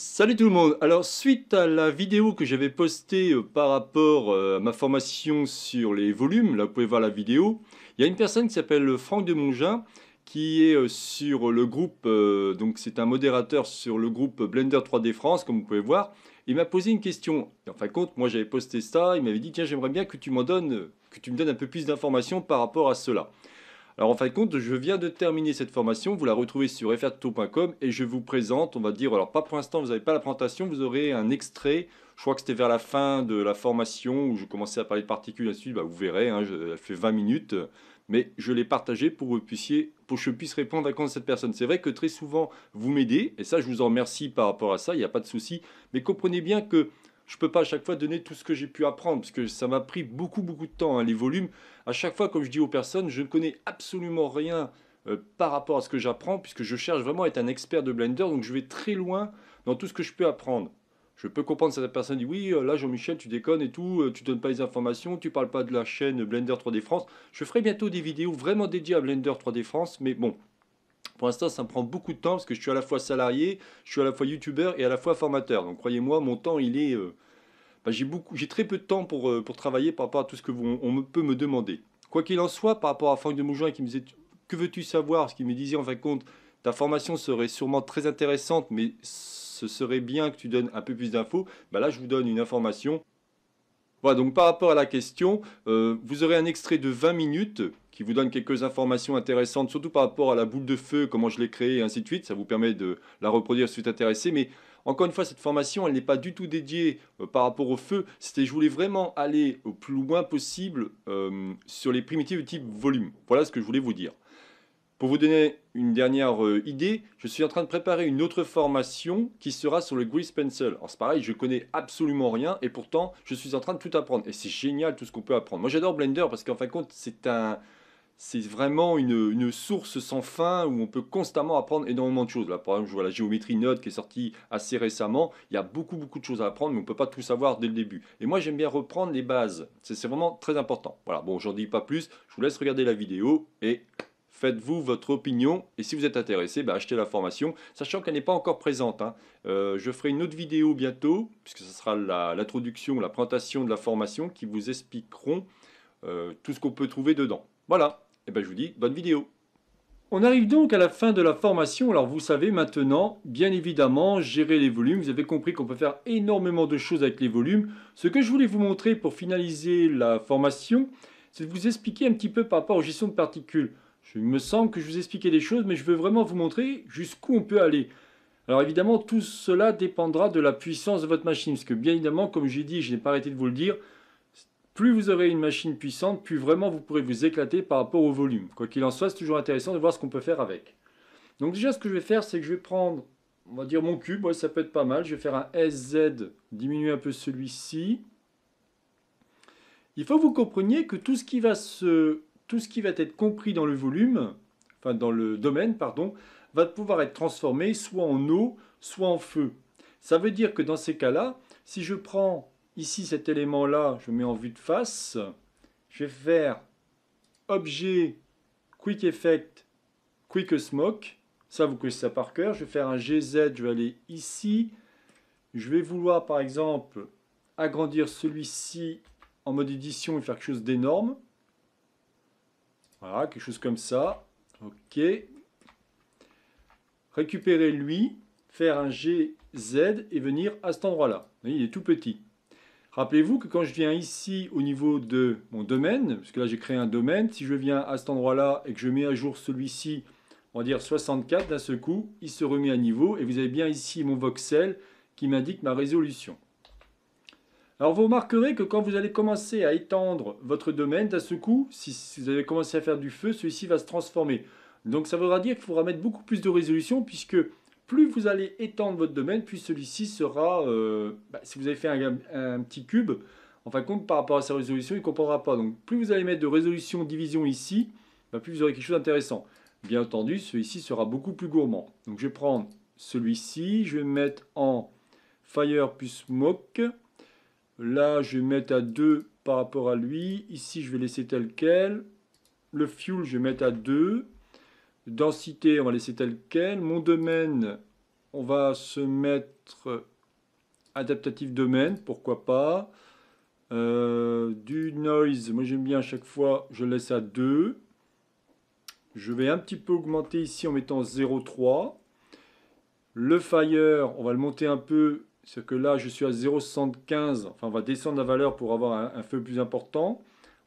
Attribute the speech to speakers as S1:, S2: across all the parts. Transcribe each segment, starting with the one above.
S1: Salut tout le monde Alors suite à la vidéo que j'avais postée euh, par rapport euh, à ma formation sur les volumes, là vous pouvez voir la vidéo, il y a une personne qui s'appelle euh, Franck de qui est sur le groupe, donc c'est un modérateur sur le groupe Blender 3D France comme vous pouvez voir, il m'a posé une question. en fin de compte, moi j'avais posté ça, il m'avait dit tiens j'aimerais bien que tu m'en donnes, que tu me donnes un peu plus d'informations par rapport à cela. Alors en fin de compte, je viens de terminer cette formation, vous la retrouvez sur referto.com et je vous présente, on va dire, alors pas pour l'instant, vous n'avez pas la présentation, vous aurez un extrait, je crois que c'était vers la fin de la formation où je commençais à parler de particules ainsi bah vous verrez, hein, fait 20 minutes, mais je l'ai partagé pour, vous puissiez, pour que je puisse répondre à compte cette personne. C'est vrai que très souvent, vous m'aidez, et ça je vous en remercie par rapport à ça, il n'y a pas de souci, mais comprenez bien que je peux pas à chaque fois donner tout ce que j'ai pu apprendre, parce que ça m'a pris beaucoup, beaucoup de temps, hein, les volumes. À chaque fois, comme je dis aux personnes, je ne connais absolument rien euh, par rapport à ce que j'apprends, puisque je cherche vraiment à être un expert de Blender, donc je vais très loin dans tout ce que je peux apprendre. Je peux comprendre cette personne dit oui, euh, là Jean-Michel, tu déconnes et tout, euh, tu donnes pas les informations, tu parles pas de la chaîne Blender 3D France. Je ferai bientôt des vidéos vraiment dédiées à Blender 3D France, mais bon, pour l'instant, ça me prend beaucoup de temps parce que je suis à la fois salarié, je suis à la fois youtubeur et à la fois formateur. Donc croyez-moi, mon temps, il est... Euh, bah, j'ai, très peu de temps euh, pour, travailler par rapport à tout ce que on, peut me demander. Quoi qu'il en soit, par rapport à Franck de Mougin qui me disait « Que veux-tu savoir ?» Ce qu'il me disait en fin de compte « Ta formation serait sûrement très intéressante, mais ce serait bien que tu donnes un peu plus d'infos. Bah, là, je vous donne une information. Voilà, donc par rapport à la question, euh, vous aurez un extrait de 20 minutes qui vous donne quelques informations intéressantes, surtout par rapport à la boule de feu, comment je l'ai créée, et ainsi de suite. Ça vous permet de la reproduire si vous êtes intéressé. Mais encore une fois, cette formation, elle n'est pas du tout dédiée euh, par rapport au feu. C'était, je voulais vraiment aller au plus loin possible euh, sur les primitives de type volume. Voilà ce que je voulais vous dire. Pour vous donner une dernière euh, idée, je suis en train de préparer une autre formation qui sera sur le Grease Pencil. Alors c'est pareil, je connais absolument rien et pourtant je suis en train de tout apprendre. Et c'est génial tout ce qu'on peut apprendre. Moi j'adore Blender parce qu'en fin de compte c'est un, c'est vraiment une, source sans fin où on peut constamment apprendre énormément de choses. Là, par exemple, je vois la géométrie node qui est sortie assez récemment. Il y a beaucoup, beaucoup de choses à apprendre, mais on ne peut pas tout savoir dès le début. Et moi, j'aime bien reprendre les bases. C'est vraiment très important. Voilà, bon, j'en dis pas plus. Je vous laisse regarder la vidéo et faites-vous votre opinion. Et si vous êtes intéressé, ben, achetez la formation, sachant qu'elle n'est pas encore présente. Hein. Euh, je ferai une autre vidéo bientôt, puisque ce sera l'introduction, la, la, présentation de la formation qui vous expliqueront euh, tout ce qu'on peut trouver dedans. Voilà et eh bien je vous dis bonne vidéo on arrive donc à la fin de la formation. Alors vous savez maintenant, bien évidemment, gérer les volumes. Vous avez compris qu'on peut faire énormément de choses avec les volumes. Ce que je voulais vous montrer pour finaliser la formation, c'est de vous expliquer un petit peu par rapport aux gestion de particules. Je, il me semble que je vous expliquais des choses, mais je veux vraiment vous montrer jusqu'où on peut aller. Alors évidemment, tout cela dépendra de la puissance de votre machine, parce que bien évidemment, comme j'ai dit, je n'ai pas arrêté de vous le dire, plus vous aurez une machine puissante, plus vraiment vous pourrez vous éclater par rapport au volume. Quoi qu'il en soit, c'est toujours intéressant de voir ce qu'on peut faire avec. Donc déjà, ce que je vais faire, c'est que je vais prendre, on va dire mon cube, ça peut être pas mal. Je vais faire un SZ, diminuer un peu celui-ci. Il faut que vous compreniez que tout ce qui va, se, tout ce qui va être compris dans le volume, enfin dans le domaine, pardon, va pouvoir être transformé soit en eau, soit en feu. Ça veut dire que dans ces cas-là, si je prends ici cet élément-là, je mets en vue de face. Je vais faire objet, quick effect, quick smoke. Ça, vous connaissez ça par cœur. Je vais faire un GZ, je vais aller ici. Je vais vouloir, par exemple, agrandir celui-ci en mode édition et faire quelque chose d'énorme. Voilà, quelque chose comme ça. OK. Récupérer lui, faire un GZ et venir à cet endroit-là. Il est tout petit. Rappelez-vous que quand je viens ici au niveau de mon domaine, parce que là j'ai créé un domaine, si je viens à cet endroit-là et que je mets à jour celui-ci, on va dire 64, d'un seul coup, il se remet à niveau et vous avez bien ici mon voxel qui m'indique ma résolution. Alors vous remarquerez que quand vous allez commencer à étendre votre domaine, d'un seul coup, si vous avez commencé à faire du feu, celui-ci va se transformer. Donc ça voudra dire qu'il faudra mettre beaucoup plus de résolution puisque plus vous allez étendre votre domaine, plus celui-ci sera, euh, bah, si vous avez fait un, petit cube, en fin de compte, par rapport à sa résolution, il ne comprendra pas. Donc plus vous allez mettre de résolution division ici, bah, plus vous aurez quelque chose d'intéressant. Bien entendu, celui-ci sera beaucoup plus gourmand. Donc je vais prendre celui-ci, je vais mettre en Fire plus Smoke. Là, je vais mettre à 2 par rapport à lui. Ici, je vais laisser tel quel. Le Fuel, je vais mettre à 2. Densité, on va laisser tel quel. Mon domaine, on va se mettre adaptatif domaine, pourquoi pas. Euh, du noise, moi j'aime bien à chaque fois, je laisse à 2. Je vais un petit peu augmenter ici en mettant 0,3. Le fire, on va le monter un peu, c'est que là je suis à 0,75. Enfin on va descendre la valeur pour avoir un, un feu plus important.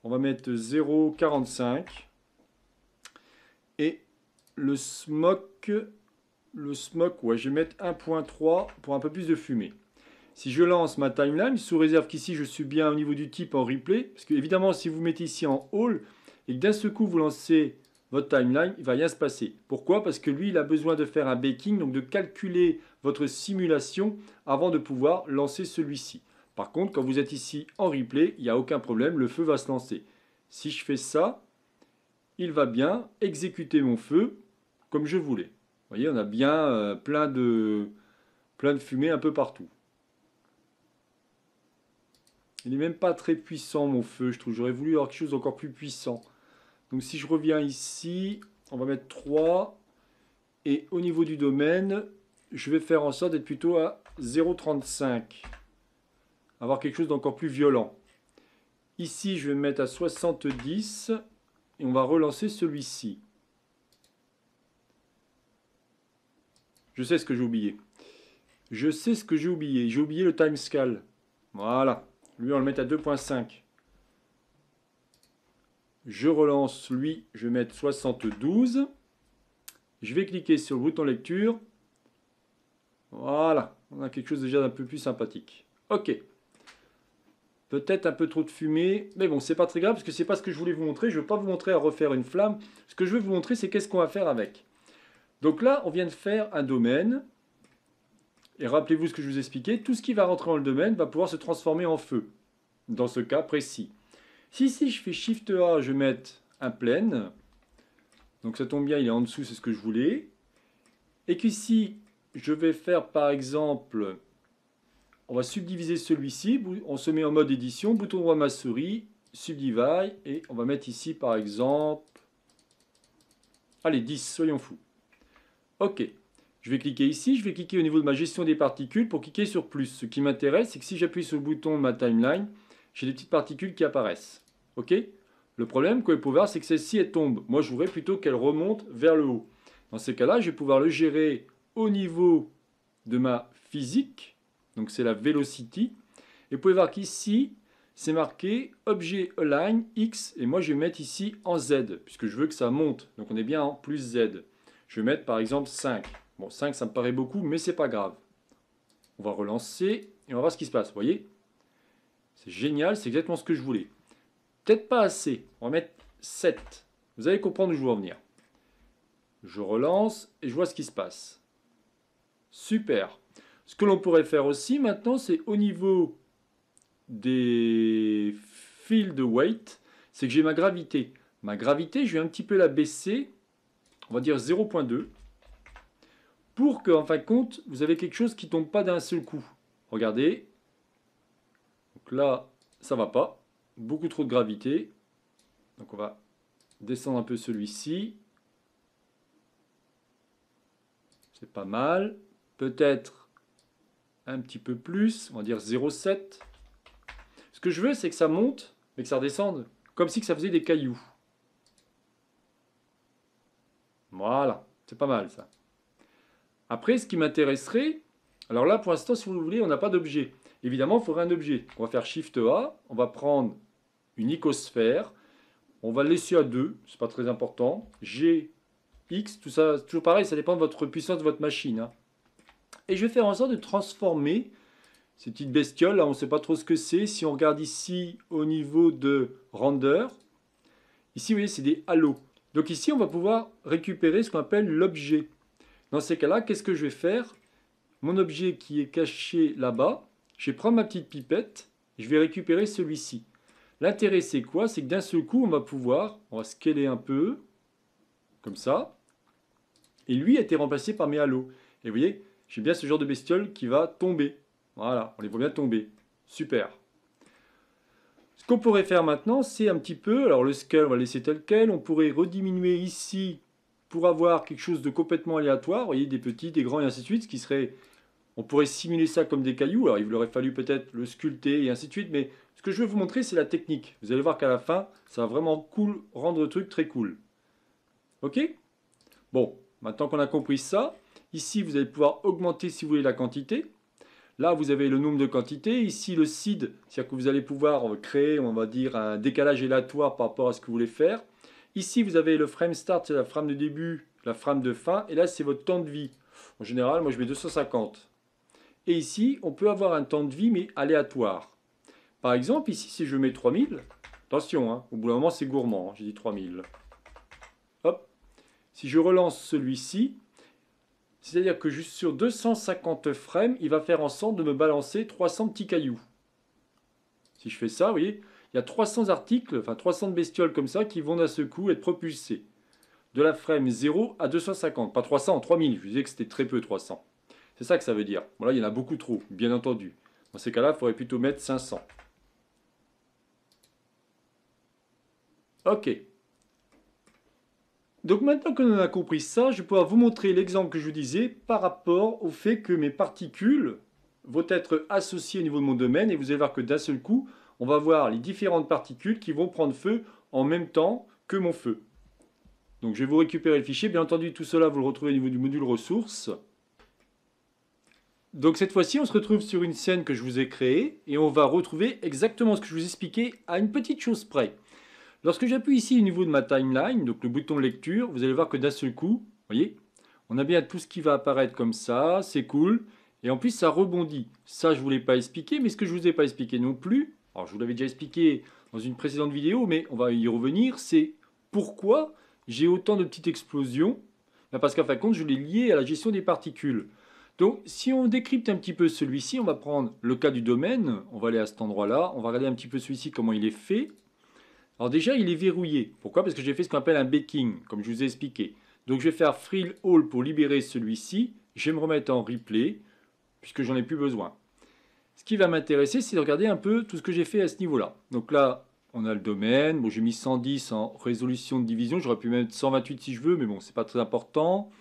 S1: On va mettre 0,45. Et le smoke, le smoke, ouais, je vais mettre 1.3 pour un peu plus de fumée. Si je lance ma timeline, sous réserve qu'ici je suis bien au niveau du type en replay, parce que évidemment si vous mettez ici en all et que d'un seul coup vous lancez votre timeline, il va rien se passer. Pourquoi Parce que lui, il a besoin de faire un baking, donc de calculer votre simulation avant de pouvoir lancer celui-ci. Par contre, quand vous êtes ici en replay, il n'y a aucun problème, le feu va se lancer. Si je fais ça, il va bien exécuter mon feu comme je voulais. Vous voyez, on a bien euh, plein, de, plein de fumée un peu partout. Il n'est même pas très puissant mon feu, je trouve. J'aurais voulu avoir quelque chose d'encore plus puissant. Donc si je reviens ici, on va mettre 3. Et au niveau du domaine, je vais faire en sorte d'être plutôt à 0,35. Avoir quelque chose d'encore plus violent. Ici, je vais me mettre à 70. Et on va relancer celui-ci. Je sais ce que j'ai oublié. Je sais ce que j'ai oublié. J'ai oublié le timescale. Voilà. Lui, on le met à 2.5. Je relance lui. Je vais mettre 72. Je vais cliquer sur le bouton lecture. Voilà. On a quelque chose déjà d'un peu plus sympathique. Ok. Peut-être un peu trop de fumée. Mais bon, c'est pas très grave parce que c'est pas ce que je voulais vous montrer. Je ne veux pas vous montrer à refaire une flamme. Ce que je veux vous montrer, c'est qu'est-ce qu'on va faire avec. Donc là, on vient de faire un domaine. Et rappelez-vous ce que je vous expliquais, tout ce qui va rentrer dans le domaine va pouvoir se transformer en feu, dans ce cas précis. Si, si je fais Shift A, je vais mettre un plein. Donc ça tombe bien, il est en dessous, c'est ce que je voulais. Et qu'ici, je vais faire par exemple, on va subdiviser celui-ci, on se met en mode édition, bouton droit ma souris, subdivide, et on va mettre ici par exemple, allez 10, soyons fous. OK. Je vais cliquer ici, je vais cliquer au niveau de ma gestion des particules pour cliquer sur plus. Ce qui m'intéresse, c'est que si j'appuie sur le bouton de ma timeline, j'ai des petites particules qui apparaissent. OK Le problème que vous pouvez voir, c'est que celle-ci, elle tombe. Moi, je voudrais plutôt qu'elle remonte vers le haut. Dans ces cas-là, je vais pouvoir le gérer au niveau de ma physique. Donc, c'est la velocity. Et vous pouvez voir qu'ici, c'est marqué objet align X. Et moi, je vais mettre ici en Z, puisque je veux que ça monte. Donc, on est bien en plus Z. Je vais mettre par exemple 5. Bon, 5, ça me paraît beaucoup, mais c'est pas grave. On va relancer et on va voir ce qui se passe. Vous voyez C'est génial, c'est exactement ce que je voulais. Peut-être pas assez. On va mettre 7. Vous allez comprendre où je veux en venir. Je relance et je vois ce qui se passe. Super. Ce que l'on pourrait faire aussi maintenant, c'est au niveau des fils de weight, c'est que j'ai ma gravité. Ma gravité, je vais un petit peu la baisser on va dire 0.2, pour que, en fin de compte, vous avez quelque chose qui tombe pas d'un seul coup. Regardez. Donc là, ça va pas. Beaucoup trop de gravité. Donc on va descendre un peu celui-ci. C'est pas mal. Peut-être un petit peu plus. On va dire 0,7. Ce que je veux, c'est que ça monte, mais que ça redescende. Comme si que ça faisait des cailloux. Voilà, c'est pas mal ça. Après, ce qui m'intéresserait, alors là pour l'instant, si vous voulez, on n'a pas d'objet. Évidemment, il faudrait un objet. On va faire Shift A, on va prendre une icosphère, on va laisser à 2, c'est pas très important. G, X, tout ça, toujours pareil, ça dépend de votre puissance de votre machine. Hein. Et je vais faire en sorte de transformer ces petites bestioles, là on ne sait pas trop ce que c'est. Si on regarde ici au niveau de render, ici vous voyez c'est des halos. Donc ici, on va pouvoir récupérer ce qu'on appelle l'objet. Dans ces cas-là, qu'est-ce que je vais faire Mon objet qui est caché là-bas, je vais prendre ma petite pipette, je vais récupérer celui-ci. L'intérêt, c'est quoi C'est que d'un seul coup, on va pouvoir, on va scaler un peu, comme ça, et lui a été remplacé par mes halos. Et vous voyez, j'ai bien ce genre de bestiole qui va tomber. Voilà, on les voit bien tomber. Super qu'on pourrait faire maintenant, c'est un petit peu, alors le scale, on va laisser tel quel, on pourrait rediminuer ici pour avoir quelque chose de complètement aléatoire, vous voyez, des petits, des grands, et ainsi de suite, ce qui serait, on pourrait simuler ça comme des cailloux, alors il vous aurait fallu peut-être le sculpter, et ainsi de suite, mais ce que je veux vous montrer, c'est la technique. Vous allez voir qu'à la fin, ça va vraiment cool, rendre le truc très cool. Ok Bon, maintenant qu'on a compris ça, ici, vous allez pouvoir augmenter, si vous voulez, la quantité, Là, vous avez le nombre de quantités. Ici, le seed, c'est-à-dire que vous allez pouvoir euh, créer, on va dire, un décalage aléatoire par rapport à ce que vous voulez faire. Ici, vous avez le frame start, c'est la frame de début, la frame de fin. Et là, c'est votre temps de vie. En général, moi, je mets 250. Et ici, on peut avoir un temps de vie, mais aléatoire. Par exemple, ici, si je mets 3000, attention, hein, au bout d'un moment, c'est gourmand. Hein, j'ai dit 3000. Hop. Si je relance celui-ci, c'est-à-dire que juste sur 250 frames, il va faire en sorte de me balancer 300 petits cailloux. Si je fais ça, vous voyez, il y a 300 articles, enfin 300 bestioles comme ça qui vont à ce coup être propulsées. De la frame 0 à 250, pas 300, 3000, je vous disais que c'était très peu 300. C'est ça que ça veut dire. Bon il y en a beaucoup trop, bien entendu. Dans ces cas-là, il faudrait plutôt mettre 500. Ok. Donc maintenant que l'on a compris ça, je vais vous montrer l'exemple que je vous disais par rapport au fait que mes particules vont être associées au niveau de mon domaine et vous allez voir que d'un seul coup, on va voir les différentes particules qui vont prendre feu en même temps que mon feu. Donc je vais vous récupérer le fichier. Bien entendu, tout cela, vous le retrouvez au niveau du module ressources. Donc cette fois-ci, on se retrouve sur une scène que je vous ai créée et on va retrouver exactement ce que je vous expliquais à une petite chose près. Lorsque j'appuie ici au niveau de ma timeline, donc le bouton lecture, vous allez voir que d'un seul coup, voyez, on a bien tout ce qui va apparaître comme ça, c'est cool. Et en plus, ça rebondit. Ça, je ne vous l'ai pas expliqué, mais ce que je ne vous ai pas expliqué non plus, alors je vous l'avais déjà expliqué dans une précédente vidéo, mais on va y revenir, c'est pourquoi j'ai autant de petites explosions ben, Parce qu'en fin de compte, je l'ai lié à la gestion des particules. Donc, si on décrypte un petit peu celui-ci, on va prendre le cas du domaine, on va aller à cet endroit-là, on va regarder un petit peu celui-ci, comment il est fait. Alors déjà, il est verrouillé. Pourquoi Parce que j'ai fait ce qu'on appelle un baking, comme je vous ai expliqué. Donc je vais faire frill all pour libérer celui-ci. Je vais me remettre en replay, puisque j'en ai plus besoin. Ce qui va m'intéresser, c'est de regarder un peu tout ce que j'ai fait à ce niveau-là. Donc là, on a le domaine. Bon, j'ai mis 110 en résolution de division. J'aurais pu mettre 128 si je veux, mais bon, c'est pas très important.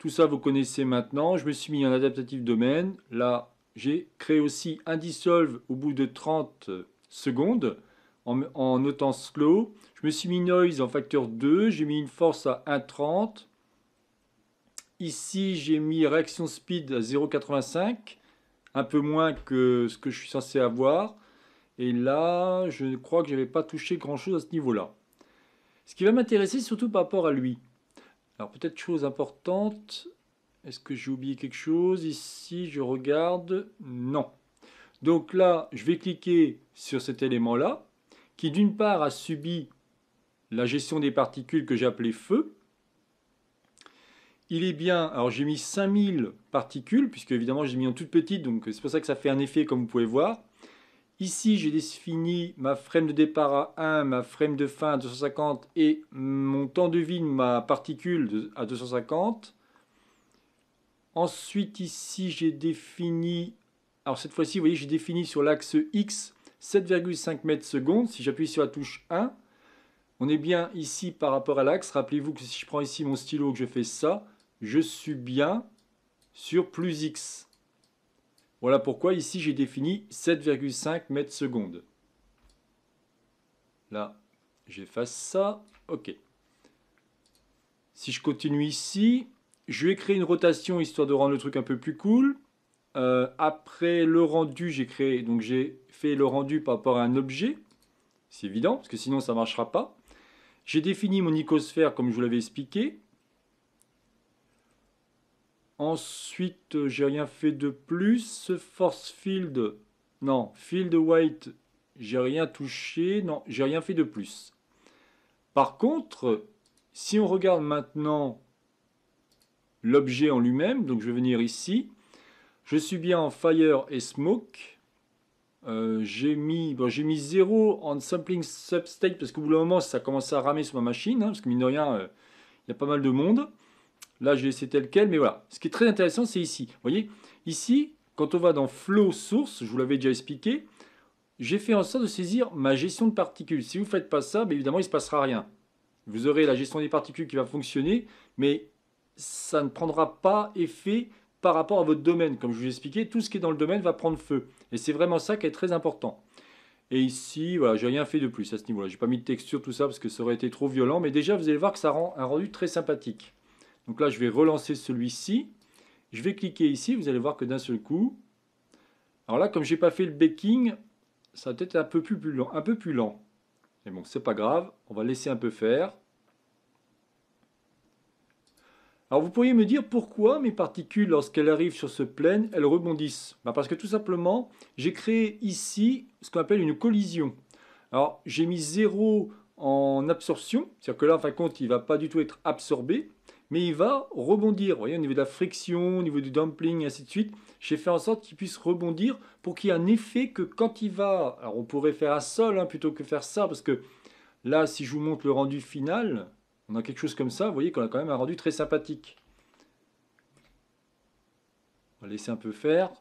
S1: Tout ça, vous connaissez maintenant. Je me suis mis en adaptatif domaine. Là, j'ai créé aussi un dissolve au bout de 30 secondes en, en notant slow. Je me suis mis noise en facteur 2, j'ai mis une force à 1,30. Ici, j'ai mis réaction speed à 0,85, un peu moins que ce que je suis censé avoir. Et là, je crois que je n'avais pas touché grand-chose à ce niveau-là. Ce qui va m'intéresser, surtout par rapport à lui. Alors, peut-être chose importante, est-ce que j'ai oublié quelque chose Ici, je regarde, non. Donc là, je vais cliquer sur cet élément-là, qui d'une part a subi la gestion des particules que j'appelais feu, il est bien, alors j'ai mis 5000 particules, puisque évidemment j'ai mis en toute petite, donc c'est pour ça que ça fait un effet comme vous pouvez voir. Ici, j'ai défini ma frame de départ à 1, ma frame de fin à 250 et mon temps de vie de ma particule à 250. Ensuite, ici, j'ai défini, alors cette fois-ci, vous voyez, j'ai défini sur l'axe X 7,5 mètres secondes. Si j'appuie sur la touche 1, on est bien ici par rapport à l'axe. Rappelez-vous que si je prends ici mon stylo et que je fais ça, je suis bien sur plus x. Voilà pourquoi ici j'ai défini 7,5 mètres secondes. Là, j'efface ça. OK. Si je continue ici, je vais créer une rotation histoire de rendre le truc un peu plus cool. Euh, après le rendu, j'ai créé, donc j'ai fait le rendu par rapport à un objet. C'est évident, parce que sinon ça ne marchera pas. J'ai défini mon icosphère comme je vous l'avais expliqué. Ensuite, j'ai rien fait de plus. Force field, non, field white, j'ai rien touché. Non, j'ai rien fait de plus. Par contre, si on regarde maintenant l'objet en lui-même, donc je vais venir ici, je suis bien en Fire et Smoke. Euh, j'ai mis bon, j'ai mis 0 en sampling substate parce qu'au bout d'un moment ça commence à ramer sur ma machine hein, parce que mine de rien euh, il y a pas mal de monde là je laissé tel quel mais voilà ce qui est très intéressant c'est ici voyez ici quand on va dans flow source je vous l'avais déjà expliqué j'ai fait en sorte de saisir ma gestion de particules si vous ne faites pas ça ben, évidemment il ne se passera rien vous aurez la gestion des particules qui va fonctionner mais ça ne prendra pas effet par rapport à votre domaine. Comme je vous ai expliqué, tout ce qui est dans le domaine va prendre feu. Et c'est vraiment ça qui est très important. Et ici, voilà, j'ai rien fait de plus à ce niveau-là. J'ai pas mis de texture, tout ça, parce que ça aurait été trop violent. Mais déjà, vous allez voir que ça rend un rendu très sympathique. Donc là, je vais relancer celui-ci. Je vais cliquer ici, vous allez voir que d'un seul coup... Alors là, comme n'ai pas fait le baking, ça va peut-être un peu plus, lent. Un peu plus lent. Mais bon, c'est pas grave, on va laisser un peu faire. Alors vous pourriez me dire pourquoi mes particules, lorsqu'elles arrivent sur ce plane, elles rebondissent ben, Parce que tout simplement, j'ai créé ici ce qu'on appelle une collision. Alors j'ai mis 0 en absorption, c'est-à-dire que là, en fin de compte, il ne va pas du tout être absorbé, mais il va rebondir. Vous voyez, au niveau de la friction, au niveau du dumpling, et ainsi de suite, j'ai fait en sorte qu'il puisse rebondir pour qu'il y ait un effet que quand il va... Alors on pourrait faire un sol hein, plutôt que faire ça, parce que là, si je vous montre le rendu final, on a quelque chose comme ça, vous voyez qu'on a quand même un rendu très sympathique. On va laisser un peu faire. Vous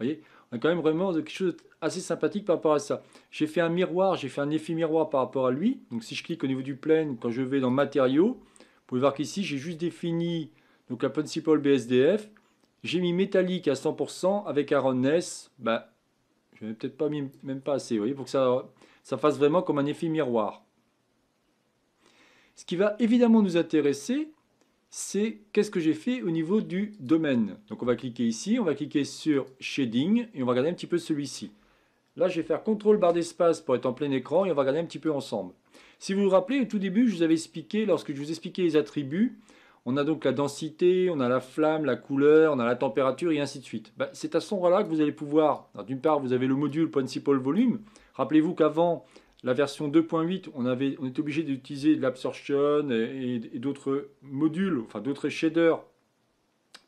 S1: voyez, on a quand même vraiment quelque chose assez sympathique par rapport à ça. J'ai fait un miroir, j'ai fait un effet miroir par rapport à lui. Donc si je clique au niveau du plane, quand je vais dans matériaux, vous pouvez voir qu'ici j'ai juste défini donc la principal BSDF. J'ai mis métallique à 100% avec un roundness. Bah, ben, je n'ai peut-être pas même pas assez, vous voyez, pour que ça, ça fasse vraiment comme un effet miroir. Ce qui va évidemment nous intéresser, c'est qu'est-ce que j'ai fait au niveau du domaine. Donc on va cliquer ici, on va cliquer sur Shading et on va regarder un petit peu celui-ci. Là, je vais faire CTRL barre d'espace pour être en plein écran et on va regarder un petit peu ensemble. Si vous vous rappelez, au tout début, je vous avais expliqué, lorsque je vous expliquais les attributs, on a donc la densité, on a la flamme, la couleur, on a la température et ainsi de suite. Ben, c'est à ce moment là que vous allez pouvoir, d'une part, vous avez le module principal volume. Rappelez-vous qu'avant, la version 2.8, on, avait, on était obligé d'utiliser de l'absorption et, d'autres modules, enfin d'autres shaders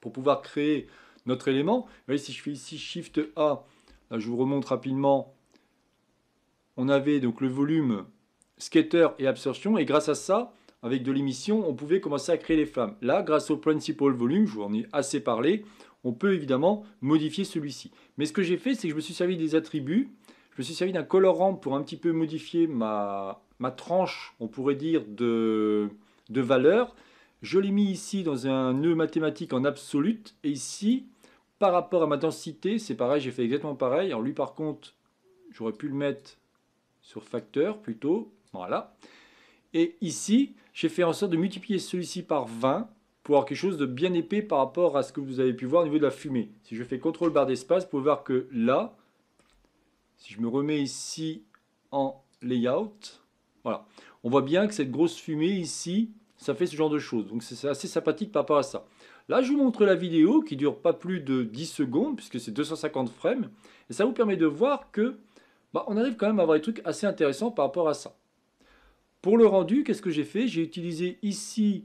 S1: pour pouvoir créer notre élément. Voyez, si je fais ici Shift A, là, je vous remonte rapidement, on avait donc le volume skater et absorption, et grâce à ça, avec de l'émission, on pouvait commencer à créer les flammes. Là, grâce au principal volume, je vous en ai assez parlé, on peut évidemment modifier celui-ci. Mais ce que j'ai fait, c'est que je me suis servi des attributs je me suis servi d'un colorant pour un petit peu modifier ma, tranche, on pourrait dire, de, de valeur. Je l'ai mis ici dans un nœud mathématique en absolute. Et ici, par rapport à ma densité, c'est pareil, j'ai fait exactement pareil. Alors lui, par contre, j'aurais pu le mettre sur facteur plutôt. Voilà. Et ici, j'ai fait en sorte de multiplier celui-ci par 20 pour avoir quelque chose de bien épais par rapport à ce que vous avez pu voir au niveau de la fumée. Si je fais CTRL barre d'espace, vous pouvez voir que là, si je me remets ici en layout, voilà. On voit bien que cette grosse fumée ici, ça fait ce genre de choses. Donc c'est assez sympathique par rapport à ça. Là, je vous montre la vidéo qui dure pas plus de 10 secondes, puisque c'est 250 frames. Et ça vous permet de voir que bah, on arrive quand même à avoir des trucs assez intéressants par rapport à ça. Pour le rendu, qu'est-ce que j'ai fait J'ai utilisé ici,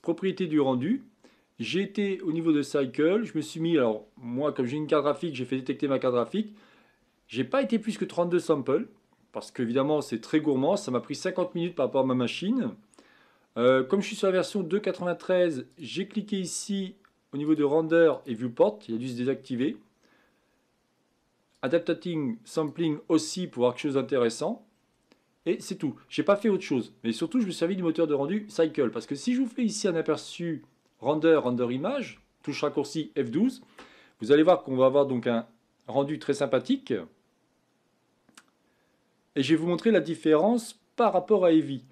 S1: propriété du rendu. J'ai été au niveau de Cycle, je me suis mis, alors moi comme j'ai une carte graphique, j'ai fait détecter ma carte graphique. J'ai pas été plus que 32 samples, parce qu'évidemment c'est très gourmand, ça m'a pris 50 minutes par rapport à ma machine. Euh, comme je suis sur la version 2.93, j'ai cliqué ici au niveau de Render et Viewport, il a dû se désactiver. Adaptating Sampling aussi pour avoir quelque chose d'intéressant. Et c'est tout. J'ai pas fait autre chose. Mais surtout, je me suis servi du moteur de rendu Cycle. Parce que si je vous fais ici un aperçu Render, Render Image, touche raccourci F12, vous allez voir qu'on va avoir donc un rendu très sympathique. Et je vais vous montrer la différence par rapport à Heavy.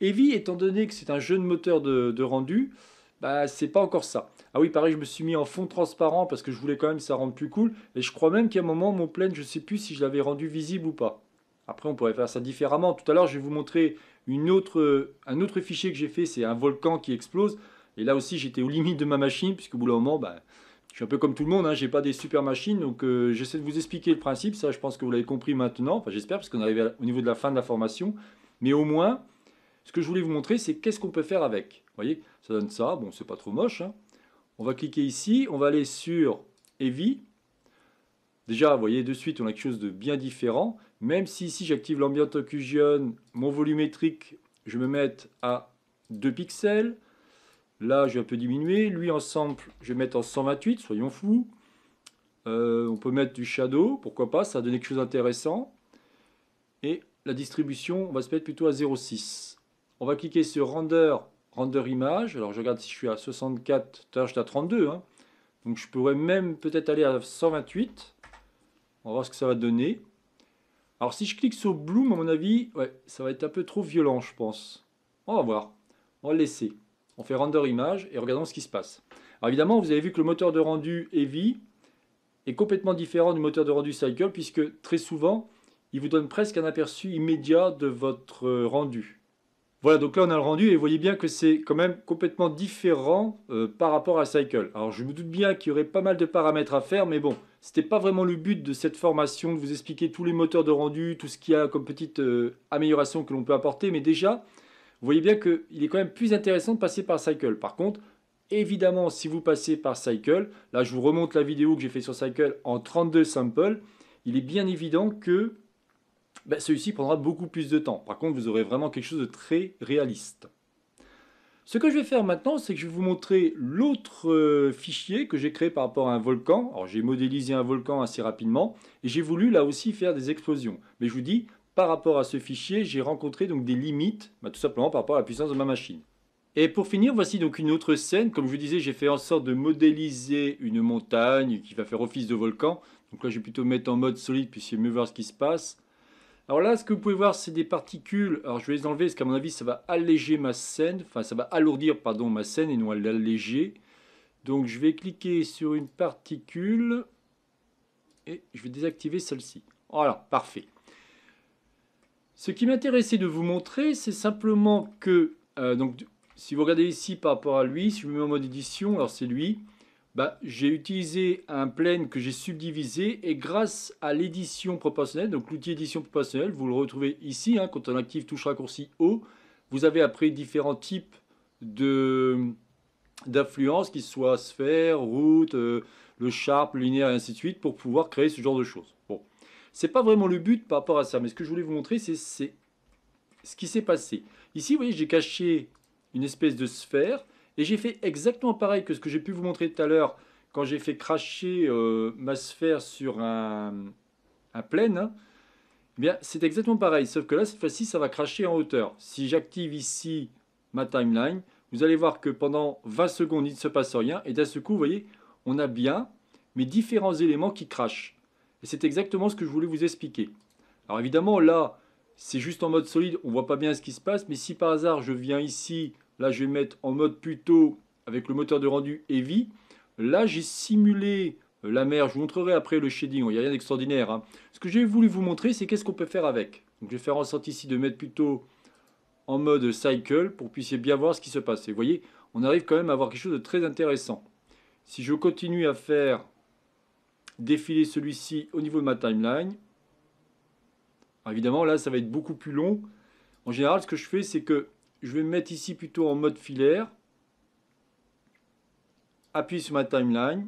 S1: Heavy, étant donné que c'est un jeu de moteur de, rendu, bah, c'est pas encore ça. Ah oui, pareil, je me suis mis en fond transparent parce que je voulais quand même que ça rende plus cool. Et je crois même qu'à un moment, mon plane, je ne sais plus si je l'avais rendu visible ou pas. Après, on pourrait faire ça différemment. Tout à l'heure, je vais vous montrer une autre, un autre fichier que j'ai fait, c'est un volcan qui explose. Et là aussi, j'étais aux limites de ma machine, puisque au bout d'un moment, bah, je suis un peu comme tout le monde, je hein, j'ai pas des super machines, donc euh, j'essaie de vous expliquer le principe. Ça, je pense que vous l'avez compris maintenant. Enfin, j'espère, parce qu'on arrive au niveau de la fin de la formation. Mais au moins, ce que je voulais vous montrer, c'est qu'est-ce qu'on peut faire avec. Vous voyez, ça donne ça. Bon, c'est pas trop moche. Hein. On va cliquer ici. On va aller sur Heavy. Déjà, vous voyez, de suite, on a quelque chose de bien différent. Même si ici, j'active l'ambient occlusion, mon volumétrique, je me mets à 2 pixels. Là, je vais un peu diminuer. Lui, en sample, je vais mettre en 128, soyons fous. Euh, on peut mettre du shadow, pourquoi pas, ça va donner quelque chose d'intéressant. Et la distribution, on va se mettre plutôt à 0,6. On va cliquer sur render, render image. Alors je regarde si je suis à 64, tout à suis à 32. Hein. Donc je pourrais même peut-être aller à 128. On va voir ce que ça va donner. Alors si je clique sur Bloom, à mon avis, ouais, ça va être un peu trop violent, je pense. On va voir. On va le laisser on fait render image et regardons ce qui se passe. Alors évidemment, vous avez vu que le moteur de rendu Heavy est complètement différent du moteur de rendu Cycle puisque très souvent, il vous donne presque un aperçu immédiat de votre euh, rendu. Voilà, donc là on a le rendu et vous voyez bien que c'est quand même complètement différent euh, par rapport à Cycle. Alors je me doute bien qu'il y aurait pas mal de paramètres à faire, mais bon, ce n'était pas vraiment le but de cette formation, de vous expliquer tous les moteurs de rendu, tout ce qu'il y a comme petite euh, amélioration que l'on peut apporter, mais déjà, vous voyez bien qu'il est quand même plus intéressant de passer par Cycle. Par contre, évidemment, si vous passez par Cycle, là je vous remonte la vidéo que j'ai fait sur Cycle en 32 samples, il est bien évident que ben, celui-ci prendra beaucoup plus de temps. Par contre, vous aurez vraiment quelque chose de très réaliste. Ce que je vais faire maintenant, c'est que je vais vous montrer l'autre euh, fichier que j'ai créé par rapport à un volcan. Alors j'ai modélisé un volcan assez rapidement et j'ai voulu là aussi faire des explosions. Mais je vous dis, par rapport à ce fichier, j'ai rencontré donc des limites, bah, tout simplement par rapport à la puissance de ma machine. Et pour finir, voici donc une autre scène. Comme je vous disais, j'ai fait en sorte de modéliser une montagne qui va faire office de volcan. Donc là, je vais plutôt mettre en mode solide puisque mieux voir ce qui se passe. Alors là, ce que vous pouvez voir, c'est des particules. Alors je vais les enlever parce qu'à mon avis, ça va alléger ma scène. Enfin, ça va alourdir, pardon, ma scène et non l'alléger. Donc je vais cliquer sur une particule et je vais désactiver celle-ci. Voilà, parfait. Ce qui m'intéressait de vous montrer, c'est simplement que, euh, donc, si vous regardez ici par rapport à lui, si je me mets en mode édition, alors c'est lui, bah, j'ai utilisé un plane que j'ai subdivisé et grâce à l'édition proportionnelle, donc l'outil édition proportionnelle, vous le retrouvez ici, hein, quand on active touche raccourci haut, vous avez après différents types d'influences, qu'ils soient sphère, route, euh, le sharp, le linéaire et ainsi de suite, pour pouvoir créer ce genre de choses. Bon. C'est pas vraiment le but par rapport à ça, mais ce que je voulais vous montrer, c'est ce qui s'est passé. Ici, vous voyez, j'ai caché une espèce de sphère, et j'ai fait exactement pareil que ce que j'ai pu vous montrer tout à l'heure quand j'ai fait cracher euh, ma sphère sur un, un plane. Hein. Eh bien, c'est exactement pareil, sauf que là, cette fois-ci, ça va cracher en hauteur. Si j'active ici ma timeline, vous allez voir que pendant 20 secondes, il ne se passe rien, et d'un seul coup, vous voyez, on a bien mes différents éléments qui crachent. Et c'est exactement ce que je voulais vous expliquer. Alors évidemment, là, c'est juste en mode solide, on ne voit pas bien ce qui se passe, mais si par hasard je viens ici, là je vais mettre en mode plutôt avec le moteur de rendu Heavy, là j'ai simulé euh, la mer, je vous montrerai après le shading, il n'y a rien d'extraordinaire. Hein. Ce que j'ai voulu vous montrer, c'est qu'est-ce qu'on peut faire avec. Donc je vais faire en sorte ici de mettre plutôt en mode cycle pour que vous puissiez bien voir ce qui se passe. Et vous voyez, on arrive quand même à avoir quelque chose de très intéressant. Si je continue à faire défiler celui-ci au niveau de ma timeline. évidemment, là, ça va être beaucoup plus long. En général, ce que je fais, c'est que je vais me mettre ici plutôt en mode filaire, appuyer sur ma timeline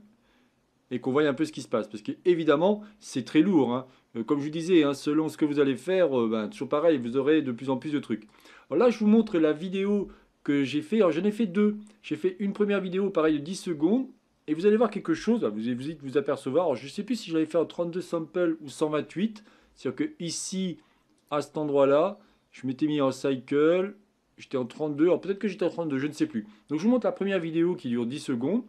S1: et qu'on voit un peu ce qui se passe. Parce évidemment, c'est très lourd. Hein. Euh, comme je vous disais, hein, selon ce que vous allez faire, euh, ben, toujours pareil, vous aurez de plus en plus de trucs. Alors là, je vous montre la vidéo que j'ai fait. Alors, j'en ai fait deux. J'ai fait une première vidéo, pareil, de 10 secondes. Et vous allez voir quelque chose, vous allez vous apercevoir, je ne sais plus si je l'avais fait en 32 samples ou 128, c'est-à-dire que ici, à cet endroit-là, je m'étais mis en cycle, j'étais en 32, alors peut-être que j'étais en 32, je ne sais plus. Donc je vous montre la première vidéo qui dure 10 secondes.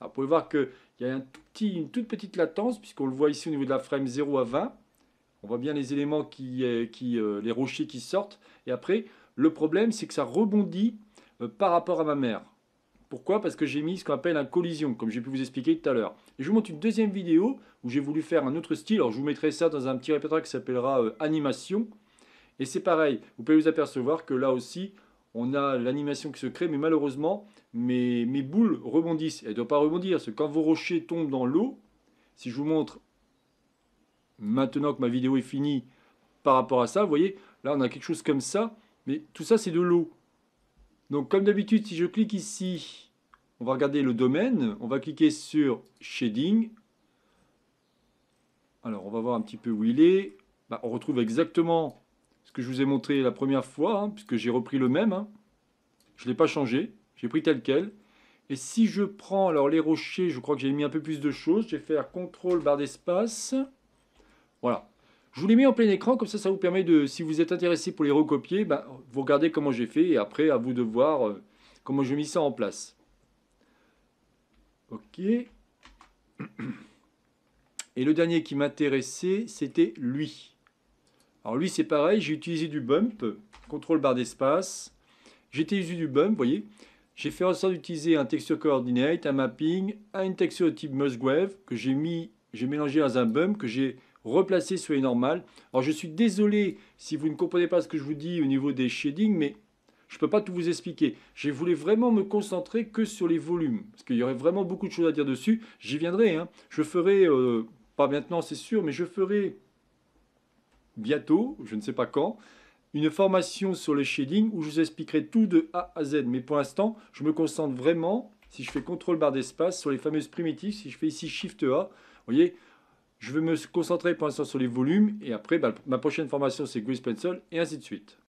S1: vous pouvez voir qu'il y a un petit, une toute petite latence, puisqu'on le voit ici au niveau de la frame 0 à 20. On voit bien les éléments qui, euh, qui euh, les rochers qui sortent. Et après, le problème, c'est que ça rebondit euh, par rapport à ma mère. Pourquoi Parce que j'ai mis ce qu'on appelle un collision, comme j'ai pu vous expliquer tout à l'heure. Et je vous montre une deuxième vidéo où j'ai voulu faire un autre style. Alors je vous mettrai ça dans un petit répertoire qui s'appellera euh, animation. Et c'est pareil, vous pouvez vous apercevoir que là aussi, on a l'animation qui se crée, mais malheureusement, mes, mes boules rebondissent. Elles ne doivent pas rebondir, parce que quand vos rochers tombent dans l'eau, si je vous montre maintenant que ma vidéo est finie par rapport à ça, vous voyez, là on a quelque chose comme ça, mais tout ça c'est de l'eau. Donc comme d'habitude, si je clique ici, on va regarder le domaine. On va cliquer sur Shading. Alors on va voir un petit peu où il est. Bah, on retrouve exactement ce que je vous ai montré la première fois, hein, puisque j'ai repris le même. Hein. Je ne l'ai pas changé, j'ai pris tel quel. Et si je prends, alors les rochers, je crois que j'ai mis un peu plus de choses. Je vais faire CTRL barre d'espace. Voilà, je vous les mets en plein écran, comme ça, ça vous permet de, si vous êtes intéressé pour les recopier, ben, vous regardez comment j'ai fait, et après, à vous de voir euh, comment je mis ça en place. Ok. Et le dernier qui m'intéressait, c'était lui. Alors lui, c'est pareil, j'ai utilisé du bump, contrôle barre d'espace. J'ai utilisé du bump, vous voyez. J'ai fait en sorte d'utiliser un texture coordinate, un mapping, une texture type Musgrave que j'ai mis, j'ai mélangé dans un bump que j'ai replacer sur les Alors je suis désolé si vous ne comprenez pas ce que je vous dis au niveau des shadings, mais je ne peux pas tout vous expliquer. Je voulais vraiment me concentrer que sur les volumes, parce qu'il y aurait vraiment beaucoup de choses à dire dessus. J'y viendrai. Hein. Je ferai, euh, pas maintenant c'est sûr, mais je ferai bientôt, je ne sais pas quand, une formation sur les shadings où je vous expliquerai tout de A à Z. Mais pour l'instant, je me concentre vraiment, si je fais CTRL barre d'espace, sur les fameuses primitives. Si je fais ici Shift A, vous voyez, je vais me concentrer pour l'instant sur les volumes et après, bah, ma prochaine formation c'est Grease Pencil et ainsi de suite.